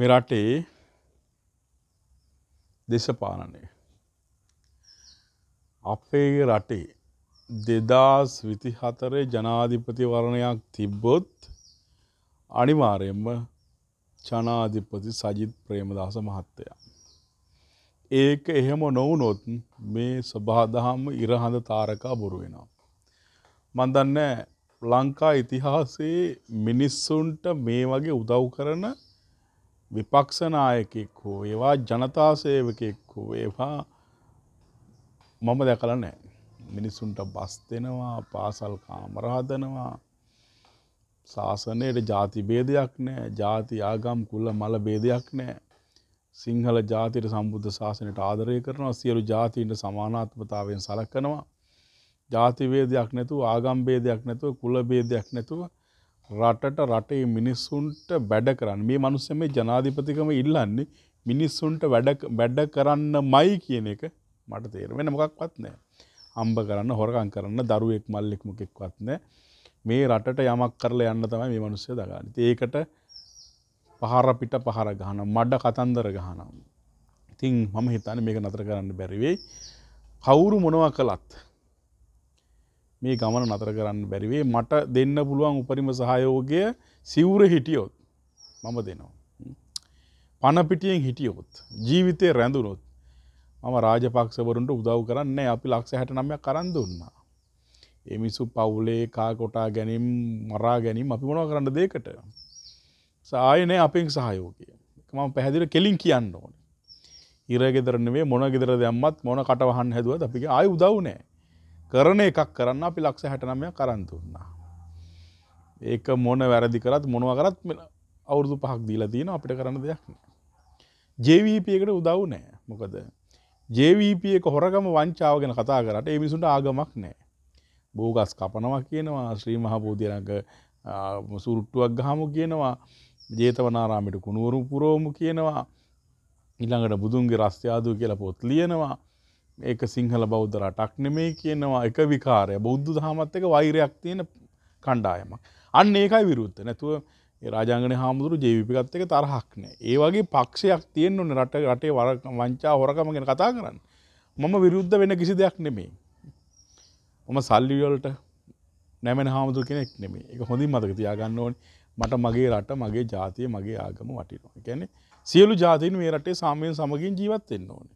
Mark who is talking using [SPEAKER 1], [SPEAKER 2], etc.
[SPEAKER 1] මේ රටේ දේශපාලනය අපේ රටේ දෙදස් විතිහතරේ ජනාධිපතිවරණයක් තිබ්බොත් අනිවාරයෙන්ම ජනාධිපති සජිත් ප්‍රේමදාස මහත්තයා. ඒක එහෙම නොවනොත් මේ ස්වභාදහම ඉරහඳ තාරකා බොරු වෙනවා. මන්දන්න ලංකා ඉතිහාසේ මිනිස්සුන්ට මේ වගේ උදව් කරන විපක්ෂනායකෙක් හෝ ඒවා ජනතාසේවකෙක් හෝ ඒවා මම දැකල නෑ. මිනිස්සුන්ට බස් දෙෙනවා පාසල් කාමරාදනවා ශාසනයට ජාති බේදයක් නෑ ජාති ආගම් කුල්ල මල බේදයක් නෑ සිංහල ජාතියට සම්බුද්ධ ශාසනයට ආදරය කරනවා සියලු ජාතින්ට සමානාත්මතාවෙන් සලකනවා ජාතිවේදයක් නැතුව ආගම්බේදයක් නැතුව කුලබේදයක් නැතුව රටට රටේ මිනිස්සුන්ට වැඩ කරන්න මේ මනුස්ස මේ ජනාධිපතිකම ඉල්ලන්නේ මිනිස්සුන්ට වැඩ වැඩ කරන්න මයි කියන එක මට තේරෙන මොකක්වත් නෑ. අම්බ කරන්න හොරකම් කරන්න දරුවෙක් මල්ලෙක් මොකෙක්වත් නෑ. මේ රටට යමක් කරලා යන්න තමයි මේ මිනිස්සු දගාන්නේ. ඒකට පහර පිට පහර ගහන මඩ කතන්දර ගහනවා. ඉතින් මම හිතන්නේ මේක නතර කරන්න බැරි වෙයි. කවුරු මොනවා කළත් මේ ගමන නතර කරන්න බැරිවේ මට දෙන්න පුළුවන් උපරිම සහයෝගය සිවුර හිටියොත් මම දෙනවා. පණපිටියෙන් හිටියොත් ජීවිතය රැඳුනොත් මම රාජපක්ෂවරුන්ට උදව් කරන්න අපි ලක්ෂ හැට නම්යක් කරන්න දුන්නා. එමිසු පවුලේ කාකොටා ගැනීම් මරා ගැනීම් අපි මොනව කරන්න දේකට. සායනය අපෙන් සහයෝකය මම පැහැදිර කෙලින් කියන්න ඕන. ඉරගෙදරනවේ මොන ගෙදර දෙම්මත් මොන කටවහන් හැදුවත් අපිගේ ආය උදව්නෑ කරන එකක් කරන්න අපි ලක්ෂ හැටනමය කරන්තුන්නා. ඒක මොන වැරදි කරත් මොනව කරත් අවුරුදු පහක් දීලා තියෙන අපිට කරන දෙයක් ජවීපයකට උදව් නෑ මොකද ජවීපය කොරගම වංචාව ගැන කතා කරට ඒ මිසුන්ට ආගමක් නෑ බෝගස් කපනවා කියනවා ශ්‍රී මහබෝධයරක සුරුට්ටුවක් ගහමු කියනවා ජේතවනාරාමිට කුණුවරු පුරෝමු කියනවා ඉළඟට බුදුන්ගේ රස්්‍යයාදූ කියලා පොත් ලියනවා ඒක සිංහල බෞද්ධ රටක් නෙමේ කියනවා එක විකාරය බෞද්ධ දහමත් එක වෛරයක් තියෙන කණ්ඩායමක්. අන්න ඒකයි විරුද්ධ. නැතුව ඒ රාජාංගන හාමුදුරු ජීවිපි ගත්ත එක තරහක් නෑ. ඒ වගේ පක්ෂයක් තියෙන්න ඕනේ රට රටේ වංචා හොරකම ගැන කතා කරන්න. මම විරුද්ධ වෙන කිසි දෙයක් නෙමේ. මම සල්ලි වලට නැමෙන හාමුදුරු කෙනෙක් නෙමේ. ඒක හොඳින් මතක තියාගන්න ඕනේ. මට මගේ රට, මගේ ජාතිය, මගේ ආගම වටිනවා. ඒ කියන්නේ සියලු ජාතීන් මේ රටේ සාමයෙන් සමගින් ජීවත් වෙන්න ඕනේ.